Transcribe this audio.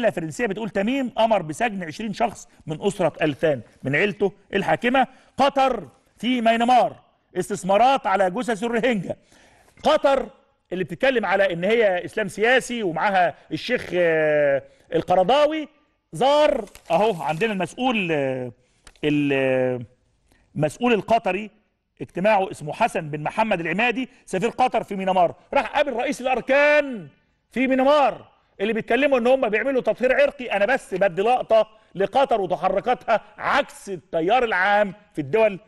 الفرنسيه بتقول تميم امر بسجن 20 شخص من اسره الثان من عيلته الحاكمه قطر في ميانمار استثمارات على جثث الرهينجا قطر اللي بتتكلم على ان هي اسلام سياسي ومعاها الشيخ آه، القرضاوي زار اهو عندنا المسؤول آه، المسؤول آه، القطري اجتماعه اسمه حسن بن محمد العمادي سفير قطر في مينمار راح قابل رئيس الاركان في مينمار اللي بيتكلموا ان هم بيعملوا تطهير عرقي انا بس بدي لقطه لقطر وتحركاتها عكس التيار العام في الدول